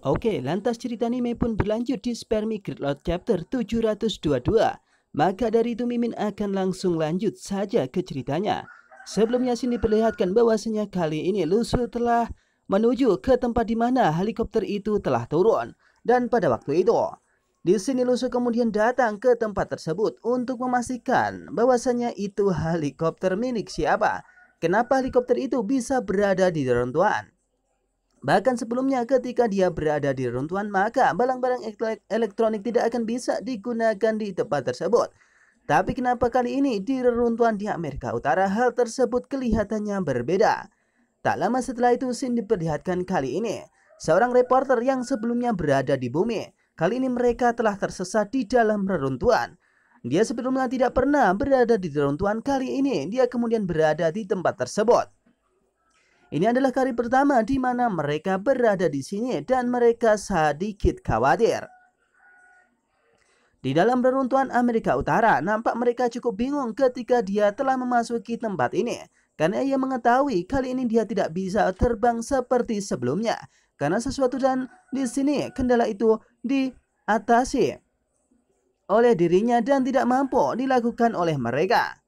Oke, lantas cerita anime pun berlanjut di Spermi Lord chapter 722. Maka dari itu Mimin akan langsung lanjut saja ke ceritanya. Sebelumnya sini diperlihatkan bahwasanya kali ini Lusu telah menuju ke tempat di mana helikopter itu telah turun. Dan pada waktu itu, di sini Lusu kemudian datang ke tempat tersebut untuk memastikan bahwasanya itu helikopter milik siapa. Kenapa helikopter itu bisa berada di reruntuhan? Bahkan sebelumnya ketika dia berada di runtuhan maka barang-barang elektronik tidak akan bisa digunakan di tempat tersebut. Tapi kenapa kali ini di reruntuhan di Amerika Utara hal tersebut kelihatannya berbeda. Tak lama setelah itu Sin diperlihatkan kali ini. Seorang reporter yang sebelumnya berada di bumi. Kali ini mereka telah tersesat di dalam reruntuhan. Dia sebelumnya tidak pernah berada di reruntuhan kali ini. Dia kemudian berada di tempat tersebut. Ini adalah kali pertama di mana mereka berada di sini dan mereka sedikit khawatir. Di dalam reruntuhan Amerika Utara, nampak mereka cukup bingung ketika dia telah memasuki tempat ini. Karena ia mengetahui kali ini dia tidak bisa terbang seperti sebelumnya. Karena sesuatu dan di sini kendala itu diatasi oleh dirinya dan tidak mampu dilakukan oleh mereka.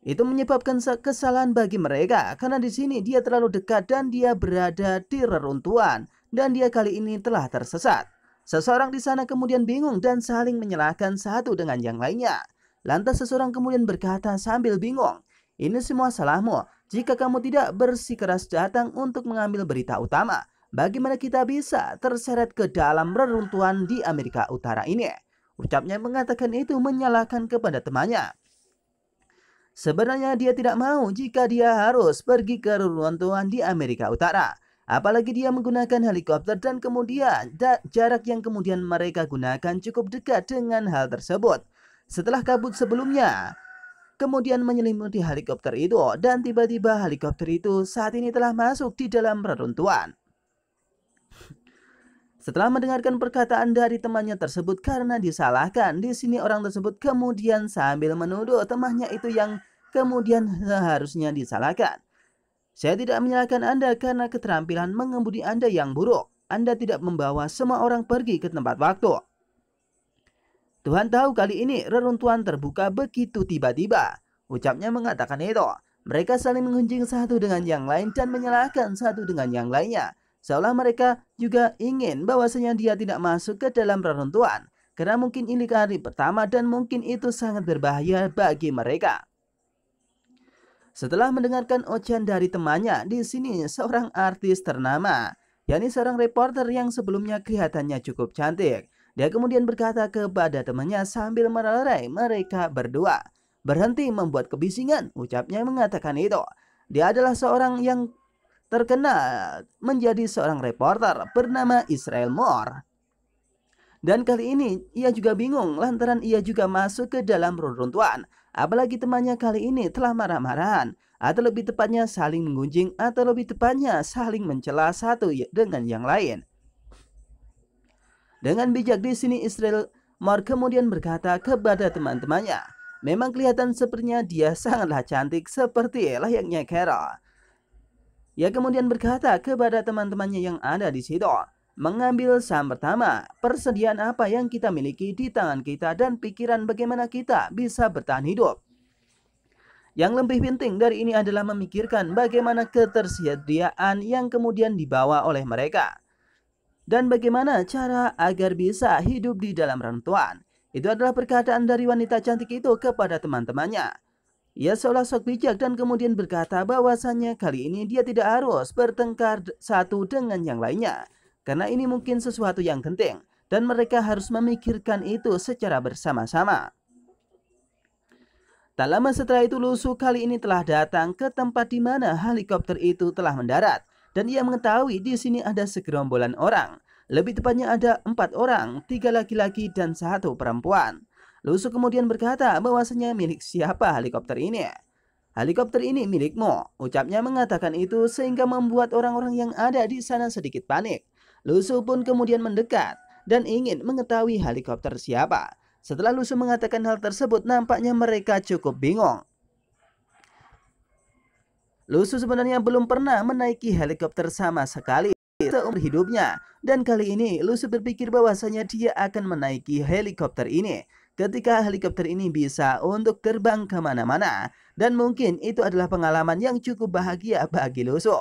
Itu menyebabkan kesalahan bagi mereka karena di sini dia terlalu dekat dan dia berada di reruntuhan dan dia kali ini telah tersesat. Seseorang di sana kemudian bingung dan saling menyalahkan satu dengan yang lainnya. Lantas seseorang kemudian berkata sambil bingung, ini semua salahmu jika kamu tidak bersikeras datang untuk mengambil berita utama. Bagaimana kita bisa terseret ke dalam reruntuhan di Amerika Utara ini? Ucapnya mengatakan itu menyalahkan kepada temannya. Sebenarnya dia tidak mau jika dia harus pergi ke reruntuhan di Amerika Utara. Apalagi dia menggunakan helikopter dan kemudian da jarak yang kemudian mereka gunakan cukup dekat dengan hal tersebut. Setelah kabut sebelumnya, kemudian menyelimuti helikopter itu dan tiba-tiba helikopter itu saat ini telah masuk di dalam reruntuhan. Setelah mendengarkan perkataan dari temannya tersebut karena disalahkan, di sini orang tersebut kemudian sambil menuduh temannya itu yang kemudian seharusnya disalahkan. Saya tidak menyalahkan Anda karena keterampilan mengemudi Anda yang buruk. Anda tidak membawa semua orang pergi ke tempat waktu. Tuhan tahu kali ini reruntuhan terbuka begitu tiba-tiba. Ucapnya mengatakan itu. Mereka saling mengunjing satu dengan yang lain dan menyalahkan satu dengan yang lainnya. Seolah mereka juga ingin bahwasanya dia tidak masuk ke dalam reruntuhan. Karena mungkin ini hari pertama dan mungkin itu sangat berbahaya bagi mereka. Setelah mendengarkan ocehan dari temannya, di sini seorang artis ternama, yakni seorang reporter yang sebelumnya kelihatannya cukup cantik. Dia kemudian berkata kepada temannya sambil meralai mereka berdua. Berhenti membuat kebisingan, ucapnya mengatakan itu. Dia adalah seorang yang terkenal eh, menjadi seorang reporter bernama Israel Moore. Dan kali ini ia juga bingung lantaran ia juga masuk ke dalam reruntuhan. Apalagi temannya kali ini telah marah-marahan atau lebih tepatnya saling menggunjing atau lebih tepatnya saling mencela satu dengan yang lain. Dengan bijak di sini Israel Moore kemudian berkata kepada teman-temannya, memang kelihatan sepertinya dia sangatlah cantik seperti layaknya Carol. Ia kemudian berkata kepada teman-temannya yang ada di situ, mengambil saham pertama, persediaan apa yang kita miliki di tangan kita dan pikiran bagaimana kita bisa bertahan hidup. Yang lebih penting dari ini adalah memikirkan bagaimana ketersediaan yang kemudian dibawa oleh mereka. Dan bagaimana cara agar bisa hidup di dalam rentuan. Itu adalah perkataan dari wanita cantik itu kepada teman-temannya. Ia seolah sok bijak dan kemudian berkata bahwasannya kali ini dia tidak harus bertengkar satu dengan yang lainnya. Karena ini mungkin sesuatu yang penting dan mereka harus memikirkan itu secara bersama-sama. Tak lama setelah itu Lusu kali ini telah datang ke tempat di mana helikopter itu telah mendarat dan ia mengetahui di sini ada segerombolan orang. Lebih tepatnya ada empat orang, tiga laki-laki dan satu perempuan. Lusu kemudian berkata bahwasanya milik siapa helikopter ini? Helikopter ini milikmu. Ucapnya mengatakan itu sehingga membuat orang-orang yang ada di sana sedikit panik. Lusu pun kemudian mendekat dan ingin mengetahui helikopter siapa. Setelah Lusu mengatakan hal tersebut, nampaknya mereka cukup bingung. Lusu sebenarnya belum pernah menaiki helikopter sama sekali seumur hidupnya. Dan kali ini Lusu berpikir bahwasanya dia akan menaiki helikopter ini ketika helikopter ini bisa untuk terbang kemana-mana. Dan mungkin itu adalah pengalaman yang cukup bahagia bagi Lusu.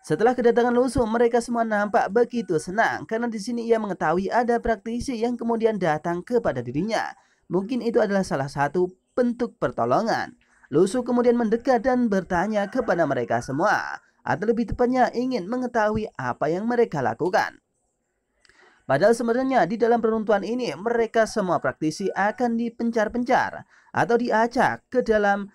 Setelah kedatangan Lusu, mereka semua nampak begitu senang karena di sini ia mengetahui ada praktisi yang kemudian datang kepada dirinya. Mungkin itu adalah salah satu bentuk pertolongan. Lusu kemudian mendekat dan bertanya kepada mereka semua, atau lebih tepatnya ingin mengetahui apa yang mereka lakukan. Padahal sebenarnya di dalam penentuan ini mereka semua praktisi akan dipencar-pencar atau diacak ke dalam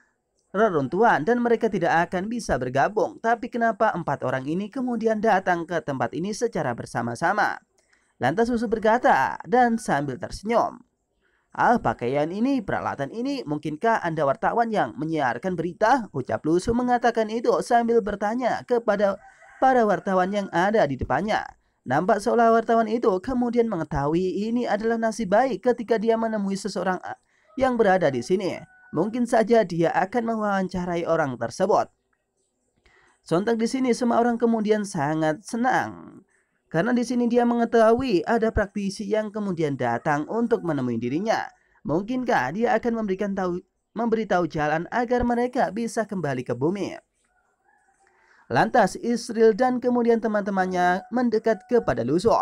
reruntuhan dan mereka tidak akan bisa bergabung. Tapi kenapa empat orang ini kemudian datang ke tempat ini secara bersama-sama? Lantas Susu berkata dan sambil tersenyum. Ah, pakaian ini, peralatan ini, mungkinkah Anda wartawan yang menyiarkan berita? Ucap Lusu mengatakan itu sambil bertanya kepada para wartawan yang ada di depannya. Nampak seolah wartawan itu kemudian mengetahui ini adalah nasib baik ketika dia menemui seseorang ah, yang berada di sini. Mungkin saja dia akan mewawancarai orang tersebut. Sontak di sini semua orang kemudian sangat senang. Karena di sini dia mengetahui ada praktisi yang kemudian datang untuk menemui dirinya. Mungkinkah dia akan memberikan tahu memberitahu jalan agar mereka bisa kembali ke bumi? Lantas Israel dan kemudian teman-temannya mendekat kepada Luso.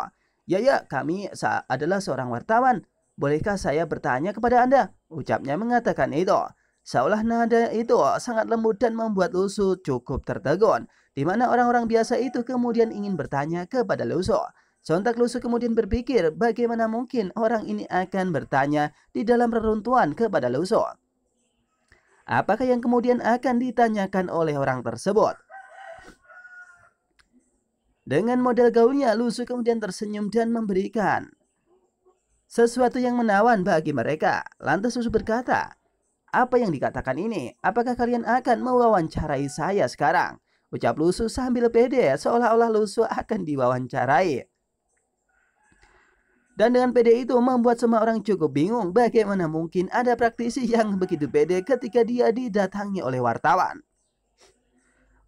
Ya ya, kami adalah seorang wartawan. Bolehkah saya bertanya kepada Anda? Ucapnya mengatakan itu. Seolah nada itu sangat lembut dan membuat Luso cukup tertegun. Di mana orang-orang biasa itu kemudian ingin bertanya kepada Luso. Sontak Luso kemudian berpikir bagaimana mungkin orang ini akan bertanya di dalam reruntuhan kepada Luso. Apakah yang kemudian akan ditanyakan oleh orang tersebut? Dengan model gaulnya, Lusu kemudian tersenyum dan memberikan sesuatu yang menawan bagi mereka. Lantas Lusu berkata, apa yang dikatakan ini? Apakah kalian akan mewawancarai saya sekarang? Ucap Lusu sambil pede, seolah-olah Lusu akan diwawancarai. Dan dengan pede itu membuat semua orang cukup bingung bagaimana mungkin ada praktisi yang begitu pede ketika dia didatangi oleh wartawan.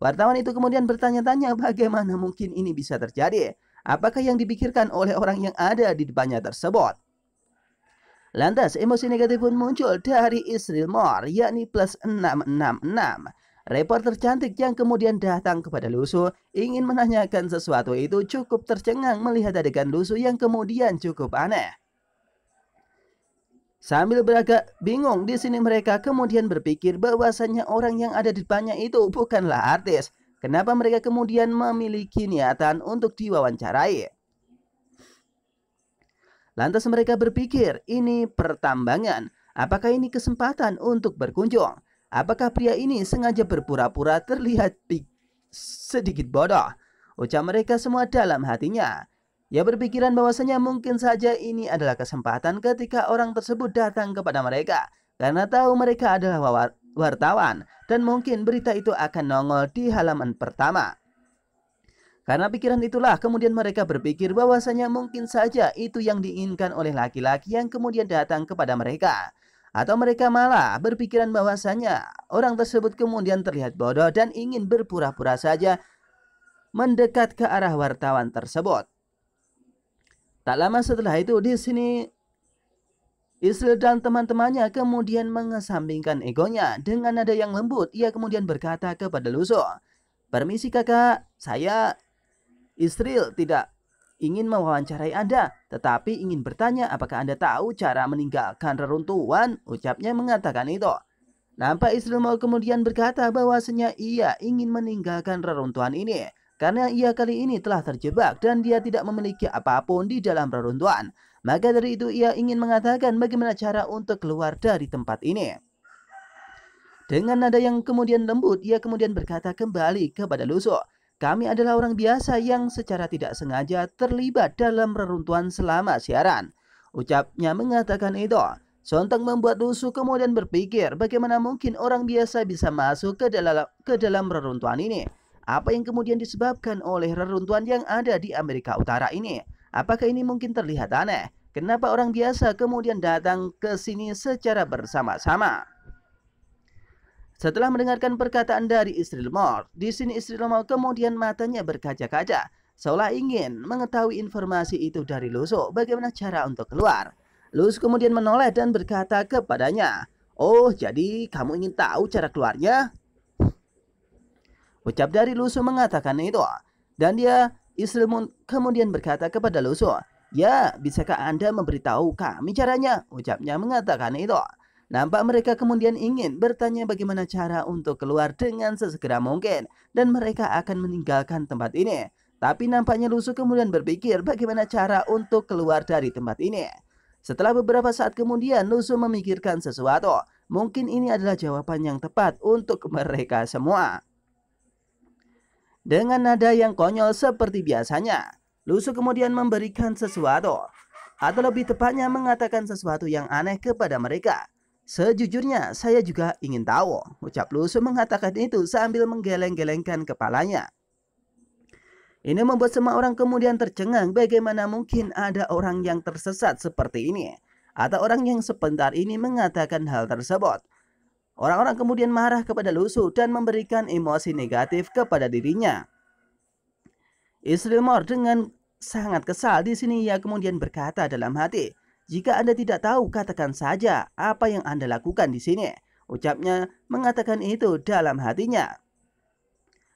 Wartawan itu kemudian bertanya-tanya bagaimana mungkin ini bisa terjadi. Apakah yang dipikirkan oleh orang yang ada di depannya tersebut? Lantas emosi negatif pun muncul dari Israel Moore yakni plus 666. Reporter cantik yang kemudian datang kepada Lusu ingin menanyakan sesuatu itu cukup tercengang melihat adegan Lusu yang kemudian cukup aneh. Sambil beragak bingung, di sini mereka kemudian berpikir bahwasannya orang yang ada di depannya itu bukanlah artis. Kenapa mereka kemudian memiliki niatan untuk diwawancarai? Lantas mereka berpikir, ini pertambangan. Apakah ini kesempatan untuk berkunjung? Apakah pria ini sengaja berpura-pura terlihat sedikit bodoh? Ucap mereka semua dalam hatinya. Ia berpikiran bahwasanya mungkin saja ini adalah kesempatan ketika orang tersebut datang kepada mereka karena tahu mereka adalah wartawan dan mungkin berita itu akan nongol di halaman pertama. Karena pikiran itulah kemudian mereka berpikir bahwasanya mungkin saja itu yang diinginkan oleh laki-laki yang kemudian datang kepada mereka. Atau mereka malah berpikiran bahwasanya orang tersebut kemudian terlihat bodoh dan ingin berpura-pura saja mendekat ke arah wartawan tersebut. Tak lama setelah itu di sini Israel dan teman-temannya kemudian mengesampingkan egonya dengan nada yang lembut. Ia kemudian berkata kepada Luso, "Permisi kakak, saya Israel tidak ingin mewawancarai Anda, tetapi ingin bertanya apakah Anda tahu cara meninggalkan reruntuhan?" ucapnya mengatakan itu. Nampak Israel mau kemudian berkata bahwasanya ia ingin meninggalkan reruntuhan ini karena ia kali ini telah terjebak dan dia tidak memiliki apapun di dalam reruntuhan. Maka dari itu ia ingin mengatakan bagaimana cara untuk keluar dari tempat ini. Dengan nada yang kemudian lembut, ia kemudian berkata kembali kepada Luso, kami adalah orang biasa yang secara tidak sengaja terlibat dalam reruntuhan selama siaran. Ucapnya mengatakan itu. Sontak membuat Luso kemudian berpikir bagaimana mungkin orang biasa bisa masuk ke dalam, ke dalam reruntuhan ini. Apa yang kemudian disebabkan oleh reruntuhan yang ada di Amerika Utara ini? Apakah ini mungkin terlihat aneh? Kenapa orang biasa kemudian datang ke sini secara bersama-sama? Setelah mendengarkan perkataan dari istri Lemor, di sini istri Lemor kemudian matanya berkaca-kaca, seolah ingin mengetahui informasi itu dari Luso bagaimana cara untuk keluar. Luso kemudian menoleh dan berkata kepadanya, Oh, jadi kamu ingin tahu cara keluarnya? Ucap dari Lusu mengatakan itu. Dan dia Isri kemudian berkata kepada Lusu, Ya, bisakah Anda memberitahu kami caranya? Ucapnya mengatakan itu. Nampak mereka kemudian ingin bertanya bagaimana cara untuk keluar dengan sesegera mungkin dan mereka akan meninggalkan tempat ini. Tapi nampaknya Lusu kemudian berpikir bagaimana cara untuk keluar dari tempat ini. Setelah beberapa saat kemudian Lusu memikirkan sesuatu. Mungkin ini adalah jawaban yang tepat untuk mereka semua dengan nada yang konyol seperti biasanya. Lusu kemudian memberikan sesuatu, atau lebih tepatnya mengatakan sesuatu yang aneh kepada mereka. Sejujurnya, saya juga ingin tahu, ucap Lusu mengatakan itu sambil menggeleng-gelengkan kepalanya. Ini membuat semua orang kemudian tercengang bagaimana mungkin ada orang yang tersesat seperti ini. Atau orang yang sebentar ini mengatakan hal tersebut. Orang-orang kemudian marah kepada Lusu dan memberikan emosi negatif kepada dirinya. Istri Mor dengan sangat kesal di sini ia kemudian berkata dalam hati, "Jika Anda tidak tahu, katakan saja apa yang Anda lakukan di sini." Ucapnya mengatakan itu dalam hatinya.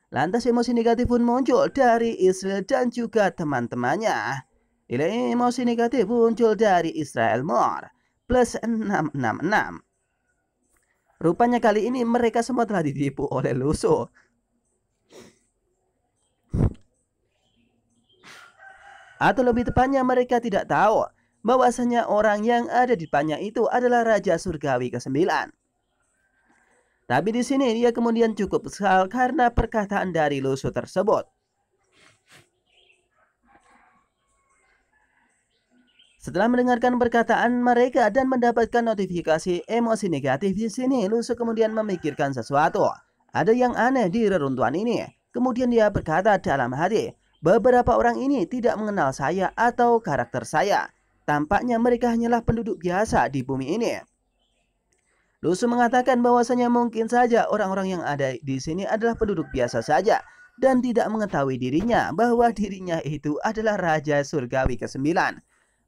Lantas emosi negatif pun muncul dari Israel dan juga teman-temannya. Nilai emosi negatif muncul dari Israel Mor plus 666 Rupanya kali ini mereka semua telah ditipu oleh Luso. Atau lebih tepatnya mereka tidak tahu bahwasanya orang yang ada di depannya itu adalah Raja Surgawi ke-9. Tapi di sini dia kemudian cukup kesal karena perkataan dari Luso tersebut. Setelah mendengarkan perkataan mereka dan mendapatkan notifikasi emosi negatif di sini, Lusu kemudian memikirkan sesuatu. Ada yang aneh di reruntuhan ini. Kemudian dia berkata dalam hati, beberapa orang ini tidak mengenal saya atau karakter saya. Tampaknya mereka hanyalah penduduk biasa di bumi ini. Lusu mengatakan bahwasanya mungkin saja orang-orang yang ada di sini adalah penduduk biasa saja dan tidak mengetahui dirinya bahwa dirinya itu adalah Raja Surgawi ke-9.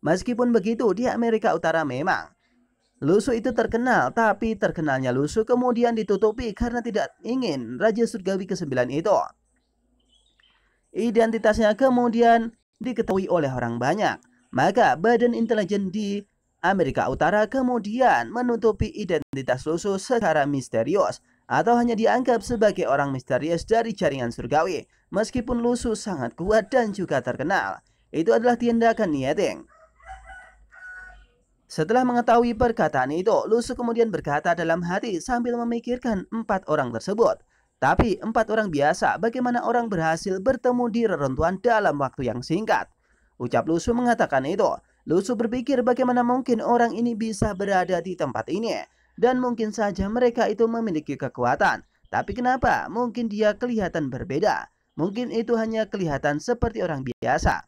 Meskipun begitu, di Amerika Utara memang Lusuh itu terkenal, tapi terkenalnya lusuh kemudian ditutupi karena tidak ingin Raja Surgawi ke-9 itu. Identitasnya kemudian diketahui oleh orang banyak. Maka badan intelijen di Amerika Utara kemudian menutupi identitas lusuh secara misterius atau hanya dianggap sebagai orang misterius dari jaringan surgawi meskipun lusuh sangat kuat dan juga terkenal. Itu adalah tindakan niating. Setelah mengetahui perkataan itu, Lusu kemudian berkata dalam hati sambil memikirkan empat orang tersebut. Tapi empat orang biasa bagaimana orang berhasil bertemu di reruntuhan dalam waktu yang singkat. Ucap Lusu mengatakan itu. Lusu berpikir bagaimana mungkin orang ini bisa berada di tempat ini. Dan mungkin saja mereka itu memiliki kekuatan. Tapi kenapa? Mungkin dia kelihatan berbeda. Mungkin itu hanya kelihatan seperti orang biasa.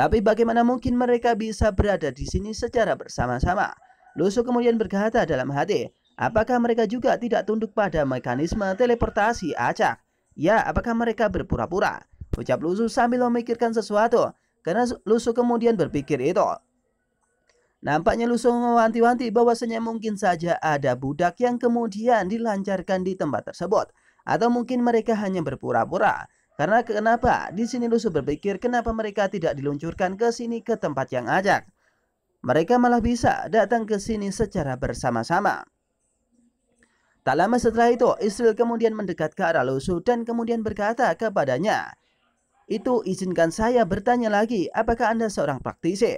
Tapi bagaimana mungkin mereka bisa berada di sini secara bersama-sama? Lusuh kemudian berkata dalam hati, apakah mereka juga tidak tunduk pada mekanisme teleportasi acak? Ya, apakah mereka berpura-pura? Ucap Lusuh sambil memikirkan sesuatu, karena Lusuh kemudian berpikir itu. Nampaknya Lusuh mewanti-wanti bahwasanya mungkin saja ada budak yang kemudian dilancarkan di tempat tersebut. Atau mungkin mereka hanya berpura-pura. Karena kenapa? Di sini Lusuh berpikir kenapa mereka tidak diluncurkan ke sini ke tempat yang ajak. Mereka malah bisa datang ke sini secara bersama-sama. Tak lama setelah itu, Israel kemudian mendekat ke arah Lusuh dan kemudian berkata kepadanya, Itu izinkan saya bertanya lagi, apakah Anda seorang praktisi?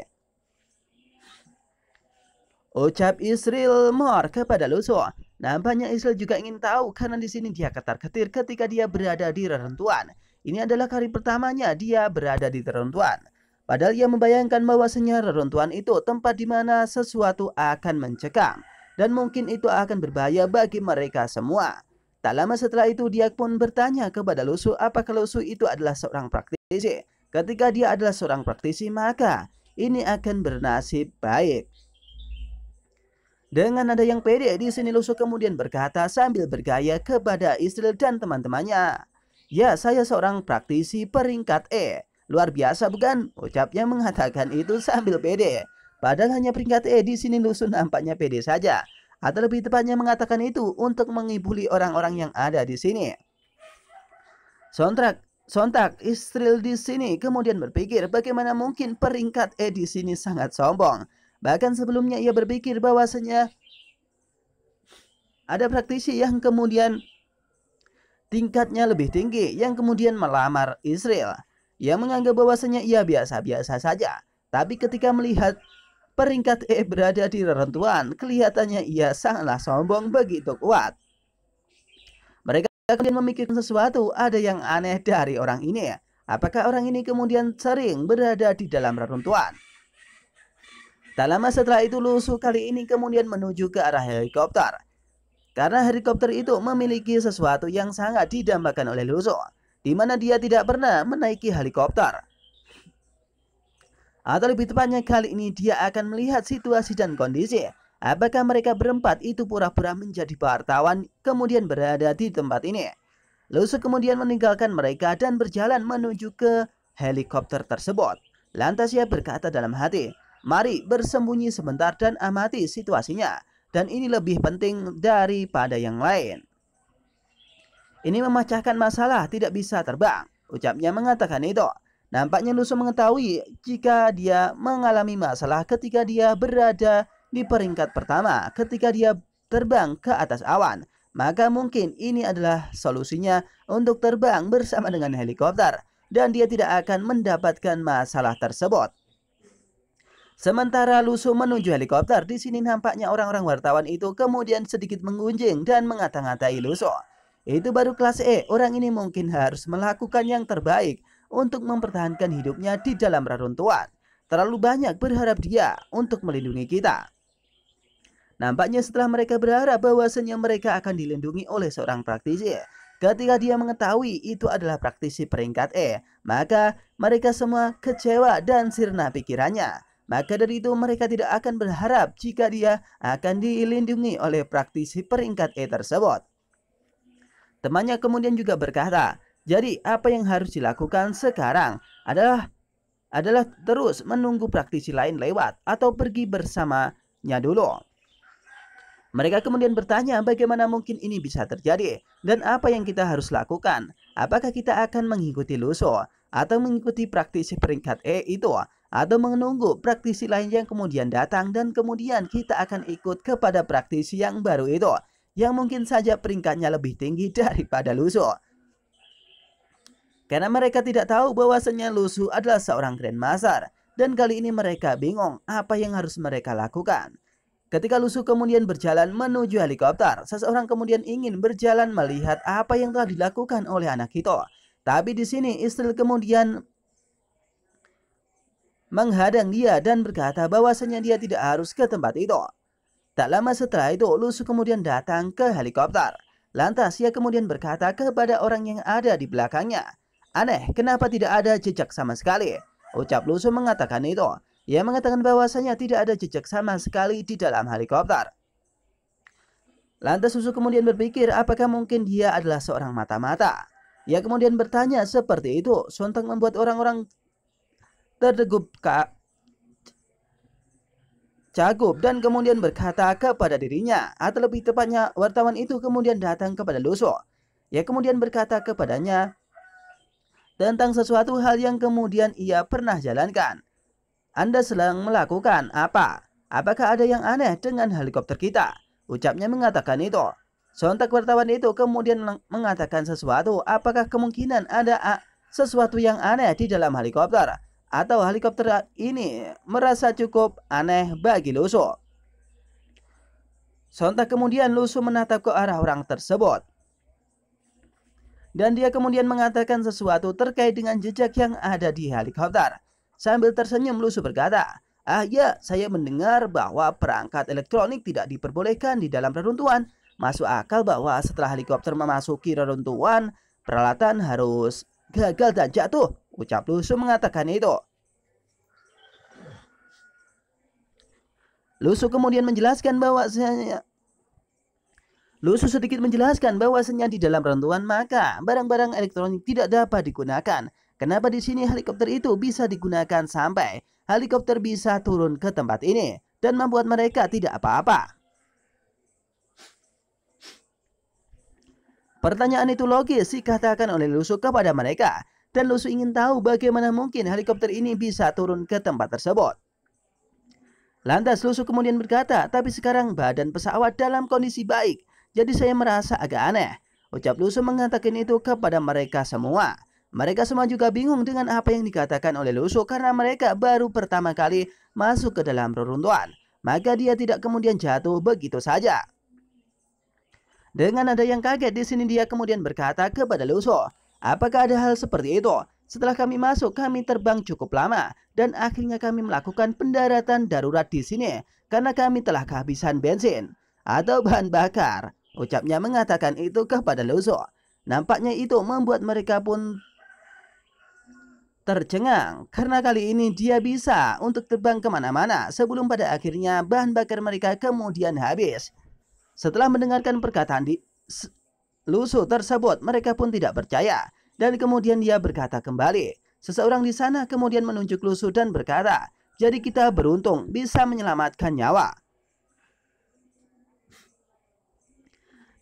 Ucap Israel Moore kepada Lusuh. Nampaknya Israel juga ingin tahu karena di sini dia ketar-ketir ketika dia berada di reruntuhan. Ini adalah kali pertamanya dia berada di reruntuhan. Padahal ia membayangkan bahwasanya reruntuhan itu tempat di mana sesuatu akan mencekam. Dan mungkin itu akan berbahaya bagi mereka semua. Tak lama setelah itu dia pun bertanya kepada Lusu apakah Lusu itu adalah seorang praktisi. Ketika dia adalah seorang praktisi maka ini akan bernasib baik. Dengan nada yang pede, di sini Lusuh kemudian berkata sambil bergaya kepada istri dan teman-temannya. Ya, saya seorang praktisi peringkat E. Luar biasa bukan? Ucapnya mengatakan itu sambil pede. Padahal hanya peringkat E di sini Lusuh nampaknya pede saja. Atau lebih tepatnya mengatakan itu untuk mengibuli orang-orang yang ada di sini. Sontrak, sontak istri di sini kemudian berpikir bagaimana mungkin peringkat E di sini sangat sombong. Bahkan sebelumnya ia berpikir bahwasanya ada praktisi yang kemudian tingkatnya lebih tinggi yang kemudian melamar Israel. Ia menganggap bahwasanya ia biasa-biasa saja. Tapi ketika melihat peringkat E berada di reruntuhan, kelihatannya ia sangatlah sombong begitu kuat. Mereka kemudian memikirkan sesuatu, ada yang aneh dari orang ini. Apakah orang ini kemudian sering berada di dalam reruntuhan? Tak lama setelah itu lusuh kali ini kemudian menuju ke arah helikopter. Karena helikopter itu memiliki sesuatu yang sangat didambakan oleh lusuh, di mana dia tidak pernah menaiki helikopter. Atau lebih tepatnya kali ini dia akan melihat situasi dan kondisi. Apakah mereka berempat itu pura-pura menjadi wartawan kemudian berada di tempat ini? Lusuh kemudian meninggalkan mereka dan berjalan menuju ke helikopter tersebut. Lantas ia berkata dalam hati, Mari bersembunyi sebentar dan amati situasinya. Dan ini lebih penting daripada yang lain. Ini memecahkan masalah tidak bisa terbang. Ucapnya mengatakan itu. Nampaknya Lusu mengetahui jika dia mengalami masalah ketika dia berada di peringkat pertama ketika dia terbang ke atas awan. Maka mungkin ini adalah solusinya untuk terbang bersama dengan helikopter dan dia tidak akan mendapatkan masalah tersebut. Sementara Lusu menuju helikopter, di sini nampaknya orang-orang wartawan itu kemudian sedikit mengunjing dan mengata-ngatai Lusu. Itu baru kelas E, orang ini mungkin harus melakukan yang terbaik untuk mempertahankan hidupnya di dalam reruntuhan. Terlalu banyak berharap dia untuk melindungi kita. Nampaknya setelah mereka berharap bahwasanya mereka akan dilindungi oleh seorang praktisi. Ketika dia mengetahui itu adalah praktisi peringkat E, maka mereka semua kecewa dan sirna pikirannya. Maka dari itu mereka tidak akan berharap jika dia akan dilindungi oleh praktisi peringkat E tersebut. Temannya kemudian juga berkata, jadi apa yang harus dilakukan sekarang adalah adalah terus menunggu praktisi lain lewat atau pergi bersamanya dulu. Mereka kemudian bertanya bagaimana mungkin ini bisa terjadi dan apa yang kita harus lakukan. Apakah kita akan mengikuti Luso atau mengikuti praktisi peringkat E itu atau menunggu praktisi lain yang kemudian datang dan kemudian kita akan ikut kepada praktisi yang baru itu yang mungkin saja peringkatnya lebih tinggi daripada lusuh. Karena mereka tidak tahu bahwasanya lusuh adalah seorang grandmaster dan kali ini mereka bingung apa yang harus mereka lakukan. Ketika lusuh kemudian berjalan menuju helikopter, seseorang kemudian ingin berjalan melihat apa yang telah dilakukan oleh anak itu. Tapi di sini istri kemudian menghadang dia dan berkata bahwasanya dia tidak harus ke tempat itu. Tak lama setelah itu, Lusu kemudian datang ke helikopter. Lantas ia kemudian berkata kepada orang yang ada di belakangnya, Aneh, kenapa tidak ada jejak sama sekali? Ucap Lusu mengatakan itu. Ia mengatakan bahwasanya tidak ada jejak sama sekali di dalam helikopter. Lantas Lusu kemudian berpikir apakah mungkin dia adalah seorang mata-mata. Ia kemudian bertanya seperti itu, sontak membuat orang-orang terdegup ka Cagup dan kemudian berkata kepada dirinya, atau lebih tepatnya wartawan itu kemudian datang kepada Luso. Ia kemudian berkata kepadanya tentang sesuatu hal yang kemudian ia pernah jalankan. Anda sedang melakukan apa? Apakah ada yang aneh dengan helikopter kita? Ucapnya mengatakan itu. Sontak wartawan itu kemudian mengatakan sesuatu. Apakah kemungkinan ada sesuatu yang aneh di dalam helikopter? atau helikopter ini merasa cukup aneh bagi Lusuh. Sontak kemudian Lusuh menatap ke arah orang tersebut. Dan dia kemudian mengatakan sesuatu terkait dengan jejak yang ada di helikopter. Sambil tersenyum Lusuh berkata, Ah ya, saya mendengar bahwa perangkat elektronik tidak diperbolehkan di dalam reruntuhan. Masuk akal bahwa setelah helikopter memasuki reruntuhan, peralatan harus gagal dan jatuh. Ucap Lusu mengatakan itu. Lusu kemudian menjelaskan bahwa Lusu sedikit menjelaskan bahwa bahwasanya di dalam rentuan maka barang-barang elektronik tidak dapat digunakan. Kenapa di sini helikopter itu bisa digunakan sampai helikopter bisa turun ke tempat ini dan membuat mereka tidak apa-apa? Pertanyaan itu logis dikatakan oleh Lusu kepada mereka dan Lusu ingin tahu bagaimana mungkin helikopter ini bisa turun ke tempat tersebut. Lantas Lusu kemudian berkata, tapi sekarang badan pesawat dalam kondisi baik, jadi saya merasa agak aneh. Ucap Lusu mengatakan itu kepada mereka semua. Mereka semua juga bingung dengan apa yang dikatakan oleh Lusu karena mereka baru pertama kali masuk ke dalam reruntuhan. Maka dia tidak kemudian jatuh begitu saja. Dengan ada yang kaget di sini dia kemudian berkata kepada Luso, Apakah ada hal seperti itu? Setelah kami masuk, kami terbang cukup lama dan akhirnya kami melakukan pendaratan darurat di sini karena kami telah kehabisan bensin atau bahan bakar. Ucapnya mengatakan itu kepada Luzo. Nampaknya itu membuat mereka pun tercengang karena kali ini dia bisa untuk terbang kemana-mana sebelum pada akhirnya bahan bakar mereka kemudian habis. Setelah mendengarkan perkataan di lusuh tersebut, mereka pun tidak percaya. Dan kemudian dia berkata kembali. Seseorang di sana kemudian menunjuk lusuh dan berkata, jadi kita beruntung bisa menyelamatkan nyawa.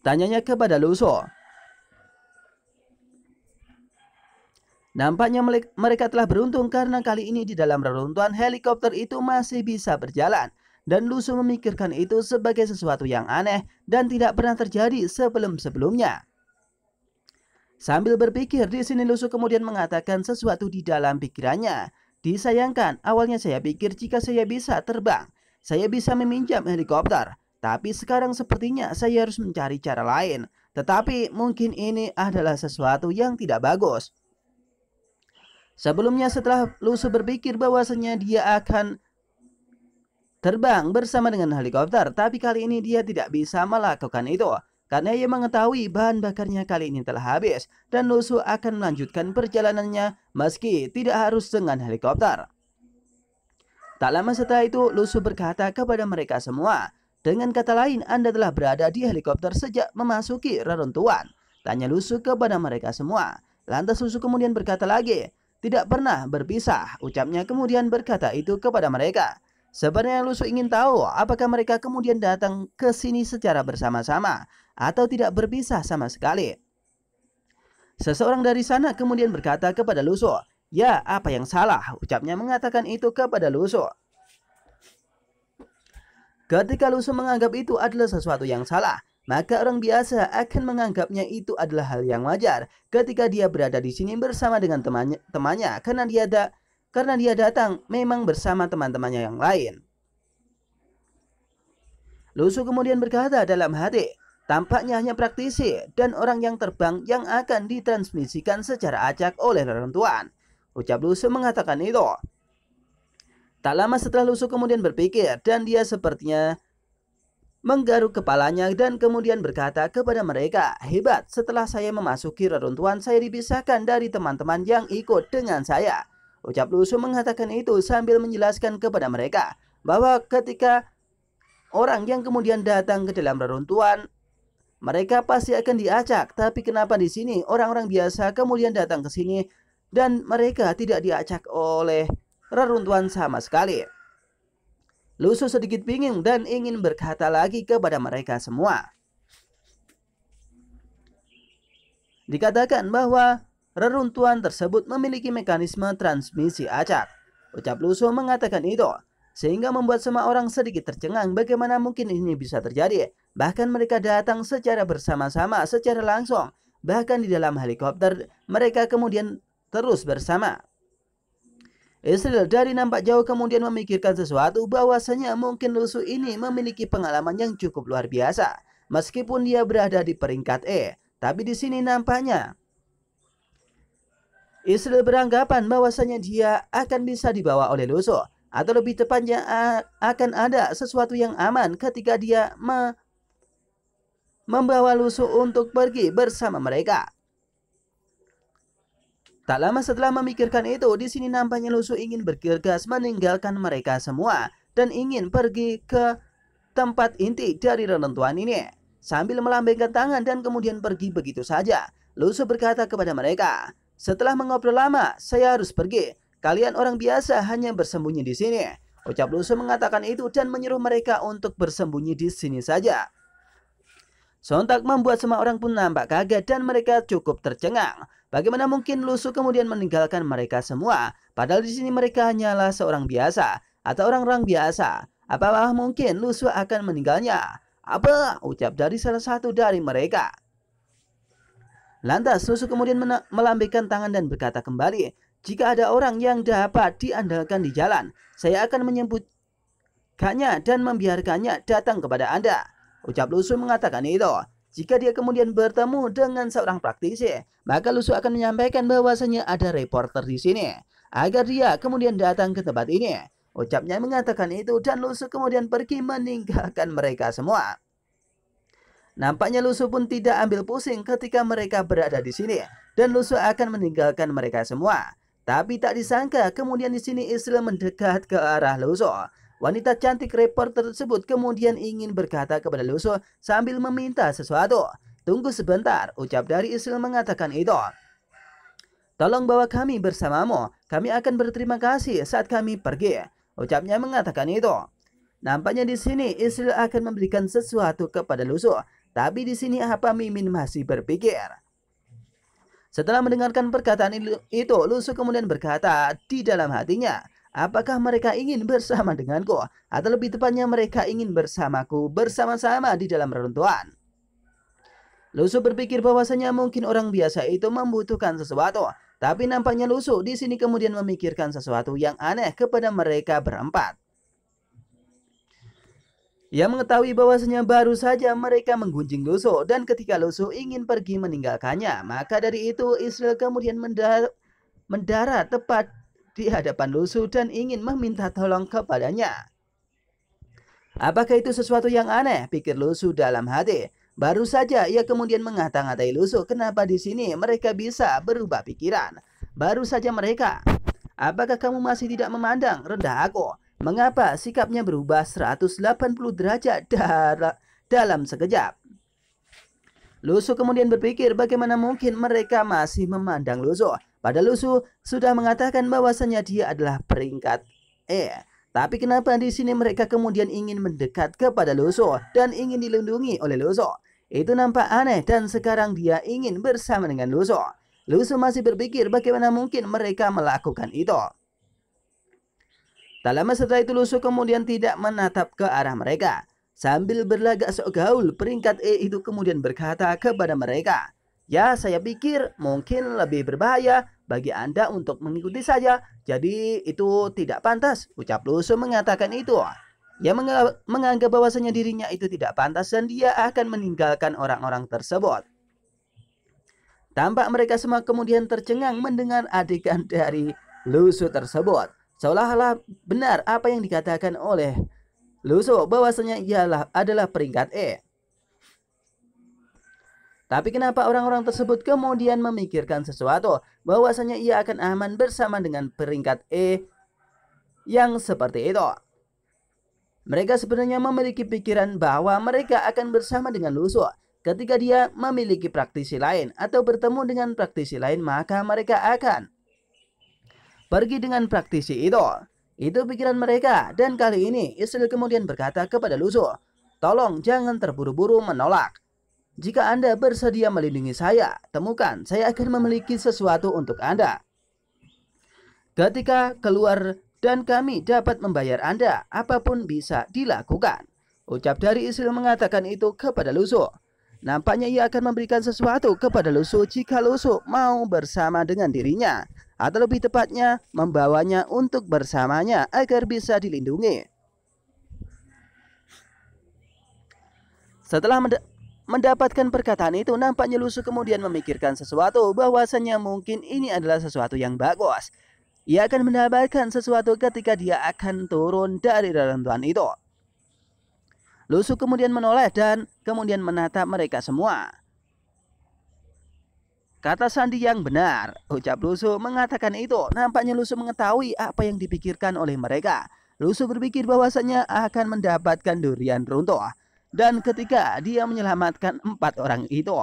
Tanyanya kepada lusuh. Nampaknya mereka telah beruntung karena kali ini di dalam reruntuhan helikopter itu masih bisa berjalan dan Lusu memikirkan itu sebagai sesuatu yang aneh dan tidak pernah terjadi sebelum-sebelumnya. Sambil berpikir, di sini Lusu kemudian mengatakan sesuatu di dalam pikirannya. Disayangkan, awalnya saya pikir jika saya bisa terbang, saya bisa meminjam helikopter. Tapi sekarang sepertinya saya harus mencari cara lain. Tetapi mungkin ini adalah sesuatu yang tidak bagus. Sebelumnya setelah Lusu berpikir bahwasanya dia akan terbang bersama dengan helikopter, tapi kali ini dia tidak bisa melakukan itu. Karena ia mengetahui bahan bakarnya kali ini telah habis dan Lusu akan melanjutkan perjalanannya meski tidak harus dengan helikopter. Tak lama setelah itu, Lusu berkata kepada mereka semua, dengan kata lain, Anda telah berada di helikopter sejak memasuki reruntuhan. Tanya Lusu kepada mereka semua. Lantas Lusu kemudian berkata lagi, tidak pernah berpisah. Ucapnya kemudian berkata itu kepada mereka. Sebenarnya Lusu ingin tahu apakah mereka kemudian datang ke sini secara bersama-sama atau tidak berpisah sama sekali. Seseorang dari sana kemudian berkata kepada Lusu, Ya, apa yang salah? Ucapnya mengatakan itu kepada Lusu. Ketika Lusu menganggap itu adalah sesuatu yang salah, maka orang biasa akan menganggapnya itu adalah hal yang wajar ketika dia berada di sini bersama dengan temannya, temannya karena dia tak karena dia datang memang bersama teman-temannya yang lain. Lusu kemudian berkata dalam hati, tampaknya hanya praktisi dan orang yang terbang yang akan ditransmisikan secara acak oleh reruntuhan. Ucap Lusu mengatakan itu. Tak lama setelah Lusu kemudian berpikir dan dia sepertinya menggaruk kepalanya dan kemudian berkata kepada mereka, Hebat, setelah saya memasuki reruntuhan, saya dipisahkan dari teman-teman yang ikut dengan saya. Ucap Lusu mengatakan itu sambil menjelaskan kepada mereka bahwa ketika orang yang kemudian datang ke dalam reruntuhan, mereka pasti akan diacak. Tapi kenapa di sini orang-orang biasa kemudian datang ke sini dan mereka tidak diacak oleh reruntuhan sama sekali? Lusu sedikit bingung dan ingin berkata lagi kepada mereka semua. Dikatakan bahwa Reruntuhan tersebut memiliki mekanisme transmisi acak. Ucap Luso mengatakan itu, sehingga membuat semua orang sedikit tercengang bagaimana mungkin ini bisa terjadi. Bahkan mereka datang secara bersama-sama, secara langsung. Bahkan di dalam helikopter, mereka kemudian terus bersama. Israel dari nampak jauh kemudian memikirkan sesuatu bahwasanya mungkin Lusu ini memiliki pengalaman yang cukup luar biasa. Meskipun dia berada di peringkat E, tapi di sini nampaknya Israel beranggapan bahwasanya dia akan bisa dibawa oleh Luso, atau lebih tepatnya akan ada sesuatu yang aman ketika dia me membawa Luso untuk pergi bersama mereka. Tak lama setelah memikirkan itu, di sini nampaknya Luso ingin bergegas meninggalkan mereka semua dan ingin pergi ke tempat inti dari reruntuhan ini. Sambil melambaikan tangan dan kemudian pergi begitu saja, Lusuh berkata kepada mereka, setelah mengobrol lama, saya harus pergi. Kalian orang biasa hanya bersembunyi di sini. Ucap Lusu mengatakan itu dan menyuruh mereka untuk bersembunyi di sini saja. Sontak membuat semua orang pun nampak kaget dan mereka cukup tercengang. Bagaimana mungkin Lusu kemudian meninggalkan mereka semua? Padahal di sini mereka hanyalah seorang biasa atau orang-orang biasa. Apakah mungkin Lusu akan meninggalnya? Apa? Ucap dari salah satu dari mereka. Lantas Susu kemudian melambaikan tangan dan berkata kembali, jika ada orang yang dapat diandalkan di jalan, saya akan menyebutkannya dan membiarkannya datang kepada Anda. Ucap Lusu mengatakan itu. Jika dia kemudian bertemu dengan seorang praktisi, maka Lusu akan menyampaikan bahwasanya ada reporter di sini, agar dia kemudian datang ke tempat ini. Ucapnya mengatakan itu dan Lusu kemudian pergi meninggalkan mereka semua. Nampaknya Lusu pun tidak ambil pusing ketika mereka berada di sini dan Lusu akan meninggalkan mereka semua. Tapi tak disangka kemudian di sini Isil mendekat ke arah Lusu. Wanita cantik reporter tersebut kemudian ingin berkata kepada Lusu sambil meminta sesuatu. Tunggu sebentar, ucap dari Isil mengatakan itu. Tolong bawa kami bersamamu, kami akan berterima kasih saat kami pergi. Ucapnya mengatakan itu. Nampaknya di sini Isil akan memberikan sesuatu kepada Lusu tapi di sini apa Mimin masih berpikir. Setelah mendengarkan perkataan itu, Lusu kemudian berkata di dalam hatinya, Apakah mereka ingin bersama denganku? Atau lebih tepatnya mereka ingin bersamaku bersama-sama di dalam reruntuhan. Lusu berpikir bahwasanya mungkin orang biasa itu membutuhkan sesuatu. Tapi nampaknya Lusu di sini kemudian memikirkan sesuatu yang aneh kepada mereka berempat. Ia mengetahui bahwasanya baru saja mereka menggunjing Lusuh dan ketika Lusuh ingin pergi meninggalkannya, maka dari itu Israel kemudian mendar mendarat tepat di hadapan Lusuh dan ingin meminta tolong kepadanya. Apakah itu sesuatu yang aneh? pikir Lusuh dalam hati. Baru saja ia kemudian mengata-ngatai Lusuh, kenapa di sini mereka bisa berubah pikiran? Baru saja mereka. Apakah kamu masih tidak memandang rendah aku? Mengapa sikapnya berubah 180 derajat dalam sekejap? Lusuh kemudian berpikir bagaimana mungkin mereka masih memandang Lusuh. Pada Lusuh sudah mengatakan bahwasannya dia adalah peringkat E. Tapi kenapa di sini mereka kemudian ingin mendekat kepada Lusuh dan ingin dilindungi oleh Lusuh? Itu nampak aneh dan sekarang dia ingin bersama dengan Lusuh. Lusuh masih berpikir bagaimana mungkin mereka melakukan itu. Tak lama setelah itu Lusuh kemudian tidak menatap ke arah mereka. Sambil berlagak sok gaul, peringkat E itu kemudian berkata kepada mereka, Ya, saya pikir mungkin lebih berbahaya bagi Anda untuk mengikuti saja Jadi itu tidak pantas. Ucap Lusuh mengatakan itu. Ia menganggap bahwasanya dirinya itu tidak pantas dan dia akan meninggalkan orang-orang tersebut. Tampak mereka semua kemudian tercengang mendengar adegan dari Lusuh tersebut. Seolah-olah benar apa yang dikatakan oleh Luso bahwasanya ialah adalah peringkat E. Tapi kenapa orang-orang tersebut kemudian memikirkan sesuatu bahwasanya ia akan aman bersama dengan peringkat E yang seperti itu? Mereka sebenarnya memiliki pikiran bahwa mereka akan bersama dengan Luso Ketika dia memiliki praktisi lain atau bertemu dengan praktisi lain, maka mereka akan Pergi dengan praktisi itu. Itu pikiran mereka dan kali ini Isril kemudian berkata kepada Luzo, tolong jangan terburu-buru menolak. Jika Anda bersedia melindungi saya, temukan saya akan memiliki sesuatu untuk Anda. Ketika keluar dan kami dapat membayar Anda, apapun bisa dilakukan. Ucap dari Isril mengatakan itu kepada Luzo. Nampaknya ia akan memberikan sesuatu kepada Lusu jika Lusu mau bersama dengan dirinya atau lebih tepatnya membawanya untuk bersamanya agar bisa dilindungi. Setelah mendapatkan perkataan itu, nampaknya Lusu kemudian memikirkan sesuatu bahwasanya mungkin ini adalah sesuatu yang bagus. Ia akan mendapatkan sesuatu ketika dia akan turun dari reruntuhan itu. Lusu kemudian menoleh dan kemudian menatap mereka semua. Kata Sandi yang benar, ucap Lusu mengatakan itu. Nampaknya Lusu mengetahui apa yang dipikirkan oleh mereka. Lusu berpikir bahwasanya akan mendapatkan durian runtuh. Dan ketika dia menyelamatkan empat orang itu.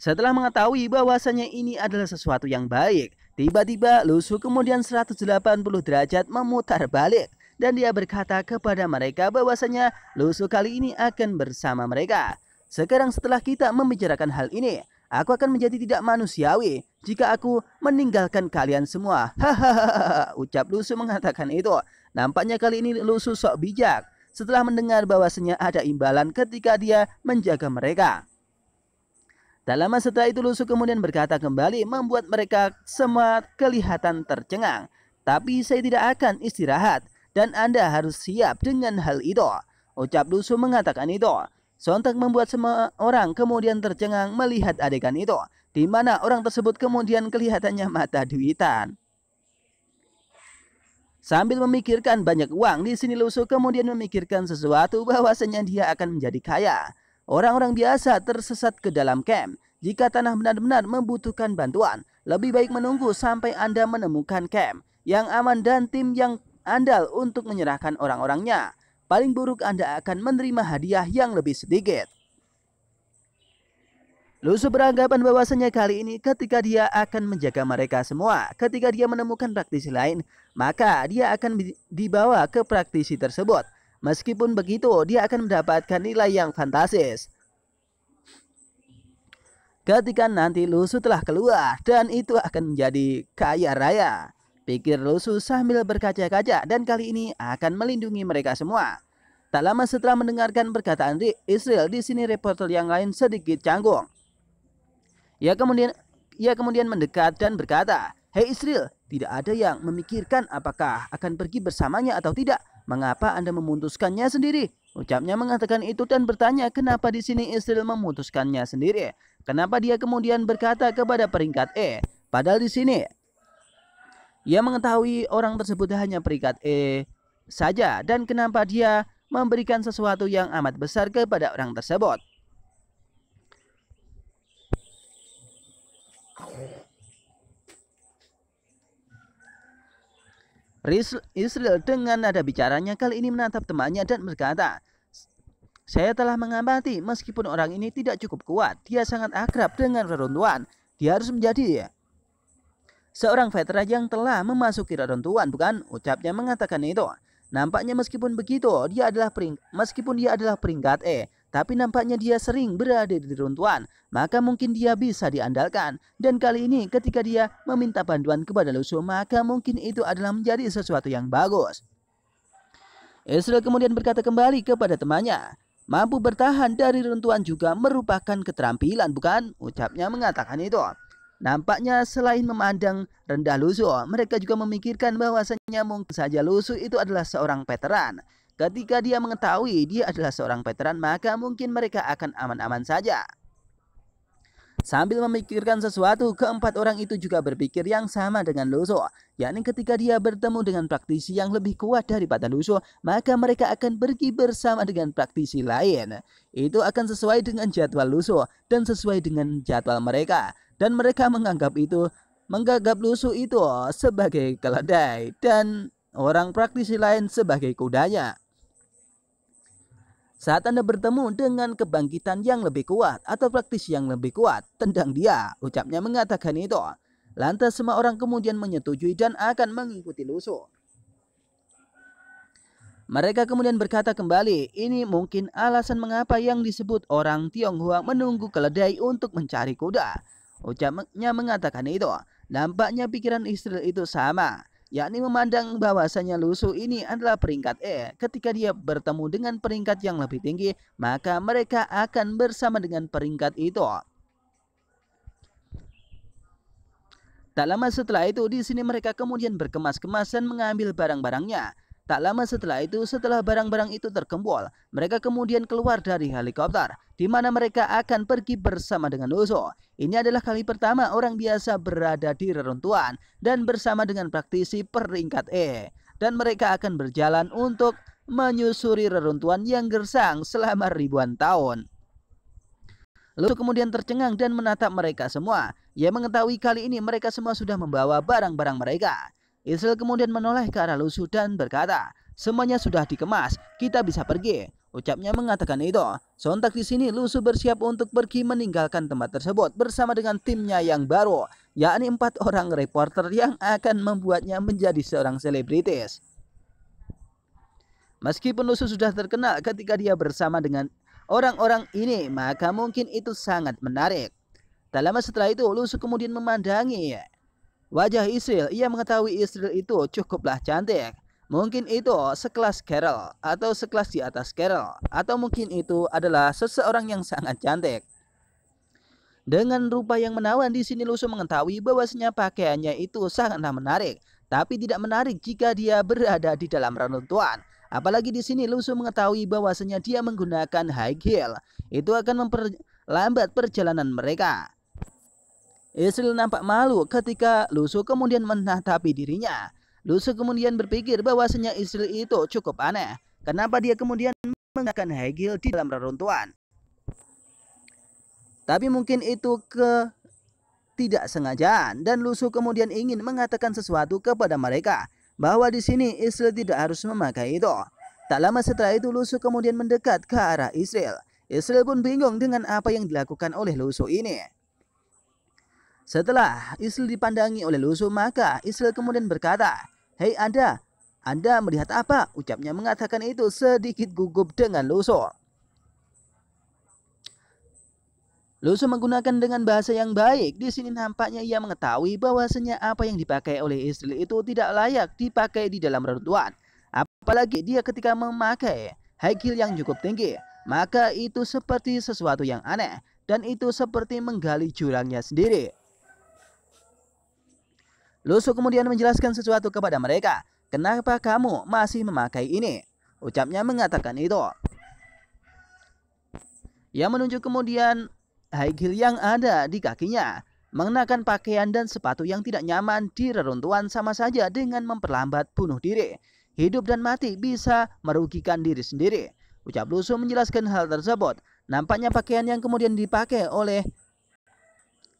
Setelah mengetahui bahwasanya ini adalah sesuatu yang baik, tiba-tiba Lusu kemudian 180 derajat memutar balik dan dia berkata kepada mereka bahwasanya lusuh kali ini akan bersama mereka. Sekarang setelah kita membicarakan hal ini, aku akan menjadi tidak manusiawi jika aku meninggalkan kalian semua. Hahaha, ucap Lusu mengatakan itu. Nampaknya kali ini Lusu sok bijak setelah mendengar bahwasanya ada imbalan ketika dia menjaga mereka. Tak lama setelah itu Lusu kemudian berkata kembali membuat mereka semua kelihatan tercengang. Tapi saya tidak akan istirahat dan Anda harus siap dengan hal itu. Ucap Dusu mengatakan itu. Sontak membuat semua orang kemudian tercengang melihat adegan itu, di mana orang tersebut kemudian kelihatannya mata duitan. Sambil memikirkan banyak uang, di sini Lusu kemudian memikirkan sesuatu bahwasanya dia akan menjadi kaya. Orang-orang biasa tersesat ke dalam camp. Jika tanah benar-benar membutuhkan bantuan, lebih baik menunggu sampai Anda menemukan camp yang aman dan tim yang andal untuk menyerahkan orang-orangnya. Paling buruk Anda akan menerima hadiah yang lebih sedikit. Lusuh beranggapan bahwasanya kali ini ketika dia akan menjaga mereka semua, ketika dia menemukan praktisi lain, maka dia akan dibawa ke praktisi tersebut. Meskipun begitu, dia akan mendapatkan nilai yang fantastis. Ketika nanti Lusuh telah keluar dan itu akan menjadi kaya raya. Pikir susah sambil berkaca-kaca dan kali ini akan melindungi mereka semua. Tak lama setelah mendengarkan perkataan Rick, Israel di sini reporter yang lain sedikit canggung. Ia kemudian ia kemudian mendekat dan berkata, Hei Israel, tidak ada yang memikirkan apakah akan pergi bersamanya atau tidak. Mengapa Anda memutuskannya sendiri? Ucapnya mengatakan itu dan bertanya kenapa di sini Israel memutuskannya sendiri. Kenapa dia kemudian berkata kepada peringkat E? Padahal di sini ia mengetahui orang tersebut hanya perikat E saja dan kenapa dia memberikan sesuatu yang amat besar kepada orang tersebut. Israel dengan nada bicaranya kali ini menatap temannya dan berkata, saya telah mengamati meskipun orang ini tidak cukup kuat, dia sangat akrab dengan reruntuhan. Dia harus menjadi Seorang veteran yang telah memasuki radon tuan, bukan? Ucapnya mengatakan itu. Nampaknya meskipun begitu, dia adalah meskipun dia adalah peringkat E, tapi nampaknya dia sering berada di runtuan, maka mungkin dia bisa diandalkan. Dan kali ini ketika dia meminta bantuan kepada Lusuh, maka mungkin itu adalah menjadi sesuatu yang bagus. Israel kemudian berkata kembali kepada temannya, mampu bertahan dari runtuhan juga merupakan keterampilan, bukan? Ucapnya mengatakan itu. Nampaknya selain memandang rendah Lusu, mereka juga memikirkan bahwasannya mungkin saja Lusu itu adalah seorang veteran. Ketika dia mengetahui dia adalah seorang veteran, maka mungkin mereka akan aman-aman saja. Sambil memikirkan sesuatu, keempat orang itu juga berpikir yang sama dengan Luso, yakni ketika dia bertemu dengan praktisi yang lebih kuat daripada Luso, maka mereka akan pergi bersama dengan praktisi lain. Itu akan sesuai dengan jadwal Luso dan sesuai dengan jadwal mereka dan mereka menganggap itu menganggap lusuh itu oh, sebagai keledai dan orang praktisi lain sebagai kudanya. Saat Anda bertemu dengan kebangkitan yang lebih kuat atau praktis yang lebih kuat, tendang dia, ucapnya mengatakan itu. Lantas semua orang kemudian menyetujui dan akan mengikuti lusuh. Mereka kemudian berkata kembali, ini mungkin alasan mengapa yang disebut orang Tionghoa menunggu keledai untuk mencari kuda. Ucapnya mengatakan itu. Nampaknya pikiran istri itu sama, yakni memandang bahwasanya lusuh ini adalah peringkat E. Ketika dia bertemu dengan peringkat yang lebih tinggi, maka mereka akan bersama dengan peringkat itu. Tak lama setelah itu, di sini mereka kemudian berkemas-kemas dan mengambil barang-barangnya. Tak lama setelah itu, setelah barang-barang itu terkumpul, mereka kemudian keluar dari helikopter, di mana mereka akan pergi bersama dengan Oso. Ini adalah kali pertama orang biasa berada di reruntuhan dan bersama dengan praktisi peringkat E. Dan mereka akan berjalan untuk menyusuri reruntuhan yang gersang selama ribuan tahun. Lalu kemudian tercengang dan menatap mereka semua. Ia mengetahui kali ini mereka semua sudah membawa barang-barang mereka. Israel kemudian menoleh ke arah Lusuh dan berkata, semuanya sudah dikemas, kita bisa pergi. Ucapnya mengatakan itu. Sontak di sini Lusuh bersiap untuk pergi meninggalkan tempat tersebut bersama dengan timnya yang baru, yakni empat orang reporter yang akan membuatnya menjadi seorang selebritis. Meskipun Lusuh sudah terkenal ketika dia bersama dengan orang-orang ini, maka mungkin itu sangat menarik. Tak lama setelah itu, Lusuh kemudian memandangi Wajah Israel, ia mengetahui Israel itu cukuplah cantik. Mungkin itu sekelas Carol atau sekelas di atas Carol atau mungkin itu adalah seseorang yang sangat cantik. Dengan rupa yang menawan di sini Lusu mengetahui bahwasanya pakaiannya itu sangatlah menarik, tapi tidak menarik jika dia berada di dalam reruntuhan. Apalagi di sini Lusu mengetahui bahwasanya dia menggunakan high heel. Itu akan memperlambat perjalanan mereka. Israel nampak malu ketika Lusu kemudian menatapi dirinya. Lusu kemudian berpikir bahwasanya Israel itu cukup aneh. Kenapa dia kemudian menggunakan Hegel di dalam reruntuhan? Tapi mungkin itu ke tidak sengajaan dan Lusu kemudian ingin mengatakan sesuatu kepada mereka bahwa di sini Israel tidak harus memakai itu. Tak lama setelah itu Lusu kemudian mendekat ke arah Israel. Israel pun bingung dengan apa yang dilakukan oleh Lusu ini. Setelah Isil dipandangi oleh Lusu, maka Isil kemudian berkata, Hei Anda, Anda melihat apa? Ucapnya mengatakan itu sedikit gugup dengan Lusu. Lusu menggunakan dengan bahasa yang baik. Di sini nampaknya ia mengetahui bahwasanya apa yang dipakai oleh Isil itu tidak layak dipakai di dalam reruntuhan. Apalagi dia ketika memakai high heel yang cukup tinggi. Maka itu seperti sesuatu yang aneh dan itu seperti menggali jurangnya sendiri. Lusu kemudian menjelaskan sesuatu kepada mereka. Kenapa kamu masih memakai ini? Ucapnya mengatakan itu. Ia menunjuk kemudian heel yang ada di kakinya. Mengenakan pakaian dan sepatu yang tidak nyaman di reruntuhan sama saja dengan memperlambat bunuh diri. Hidup dan mati bisa merugikan diri sendiri. Ucap Lusu menjelaskan hal tersebut. Nampaknya pakaian yang kemudian dipakai oleh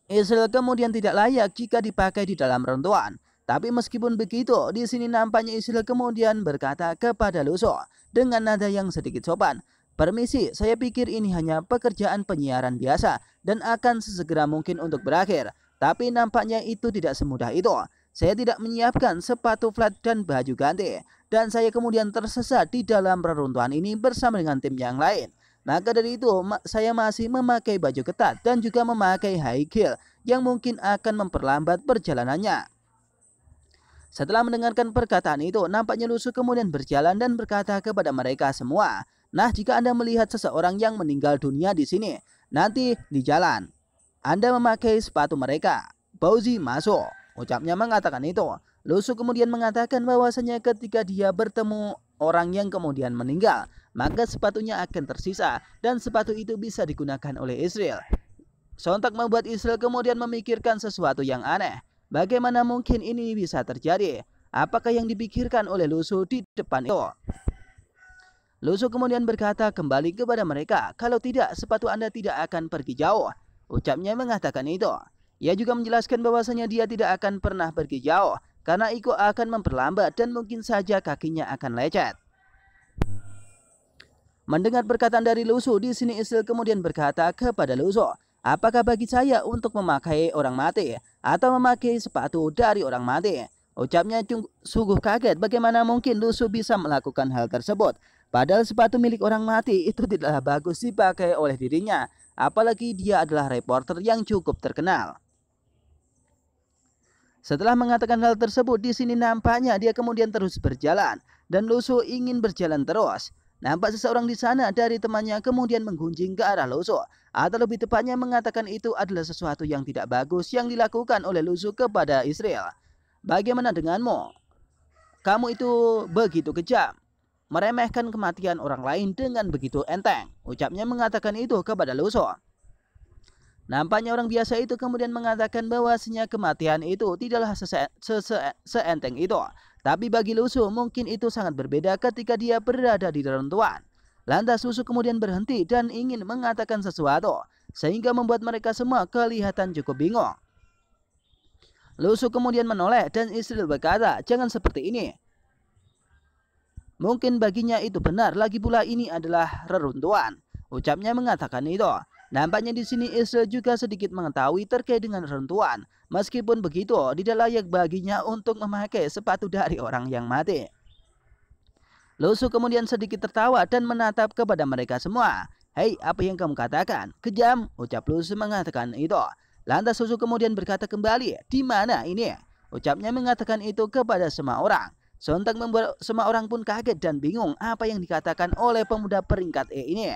Israel kemudian tidak layak jika dipakai di dalam rentuan. Tapi meskipun begitu, di sini nampaknya Israel kemudian berkata kepada Luso dengan nada yang sedikit sopan. Permisi, saya pikir ini hanya pekerjaan penyiaran biasa dan akan sesegera mungkin untuk berakhir. Tapi nampaknya itu tidak semudah itu. Saya tidak menyiapkan sepatu flat dan baju ganti. Dan saya kemudian tersesat di dalam reruntuhan ini bersama dengan tim yang lain. Maka dari itu, saya masih memakai baju ketat dan juga memakai high heel yang mungkin akan memperlambat perjalanannya. Setelah mendengarkan perkataan itu, nampaknya Lusu kemudian berjalan dan berkata kepada mereka semua, Nah, jika Anda melihat seseorang yang meninggal dunia di sini, nanti di jalan, Anda memakai sepatu mereka. Bauzi masuk. Ucapnya mengatakan itu. Lusu kemudian mengatakan bahwasanya ketika dia bertemu orang yang kemudian meninggal, maka sepatunya akan tersisa dan sepatu itu bisa digunakan oleh Israel. Sontak membuat Israel kemudian memikirkan sesuatu yang aneh. Bagaimana mungkin ini bisa terjadi? Apakah yang dipikirkan oleh Lusu di depan itu? Lusu kemudian berkata kembali kepada mereka, kalau tidak sepatu Anda tidak akan pergi jauh. Ucapnya mengatakan itu. Ia juga menjelaskan bahwasanya dia tidak akan pernah pergi jauh karena Iko akan memperlambat dan mungkin saja kakinya akan lecet. Mendengar perkataan dari Luso, di sini Isil kemudian berkata kepada Luso, apakah bagi saya untuk memakai orang mati atau memakai sepatu dari orang mati? Ucapnya sungguh kaget bagaimana mungkin Luso bisa melakukan hal tersebut. Padahal sepatu milik orang mati itu tidaklah bagus dipakai oleh dirinya. Apalagi dia adalah reporter yang cukup terkenal. Setelah mengatakan hal tersebut, di sini nampaknya dia kemudian terus berjalan dan Loso ingin berjalan terus. Nampak seseorang di sana dari temannya kemudian menggunjing ke arah Loso. atau lebih tepatnya mengatakan itu adalah sesuatu yang tidak bagus yang dilakukan oleh Luso kepada Israel. Bagaimana denganmu? Kamu itu begitu kejam. Meremehkan kematian orang lain dengan begitu enteng. Ucapnya mengatakan itu kepada Luso. Nampaknya orang biasa itu kemudian mengatakan bahwa bahwasanya kematian itu tidaklah seenteng itu. Tapi bagi Lusu mungkin itu sangat berbeda ketika dia berada di dalam tuan. Lantas Lusu kemudian berhenti dan ingin mengatakan sesuatu. Sehingga membuat mereka semua kelihatan cukup bingung. Lusu kemudian menoleh dan istri berkata, jangan seperti ini. Mungkin baginya itu benar, lagi pula ini adalah reruntuhan. Ucapnya mengatakan itu. Nampaknya di sini Israel juga sedikit mengetahui terkait dengan rentuan. Meskipun begitu, tidak layak baginya untuk memakai sepatu dari orang yang mati. Lusu kemudian sedikit tertawa dan menatap kepada mereka semua. Hei, apa yang kamu katakan? Kejam, ucap Lusu mengatakan itu. Lantas Lusu kemudian berkata kembali, di mana ini? Ucapnya mengatakan itu kepada semua orang. Sontak membuat semua orang pun kaget dan bingung apa yang dikatakan oleh pemuda peringkat E ini.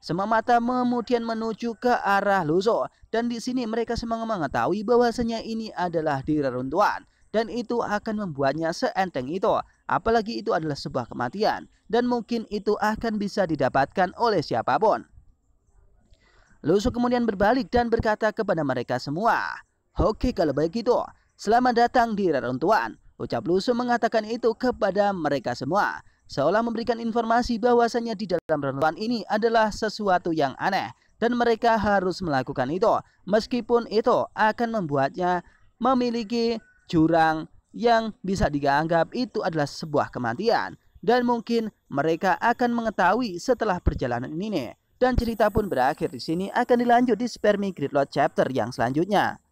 Semua mata kemudian menuju ke arah Luso dan di sini mereka semua mengetahui bahwasanya ini adalah di reruntuhan dan itu akan membuatnya seenteng itu. Apalagi itu adalah sebuah kematian dan mungkin itu akan bisa didapatkan oleh siapapun. Luso kemudian berbalik dan berkata kepada mereka semua, "Oke kalau begitu, selamat datang di reruntuhan." Ucap Luso mengatakan itu kepada mereka semua seolah memberikan informasi bahwasannya di dalam renungan ini adalah sesuatu yang aneh dan mereka harus melakukan itu meskipun itu akan membuatnya memiliki jurang yang bisa dianggap itu adalah sebuah kematian dan mungkin mereka akan mengetahui setelah perjalanan ini dan cerita pun berakhir di sini akan dilanjut di Spermi Gridlock chapter yang selanjutnya.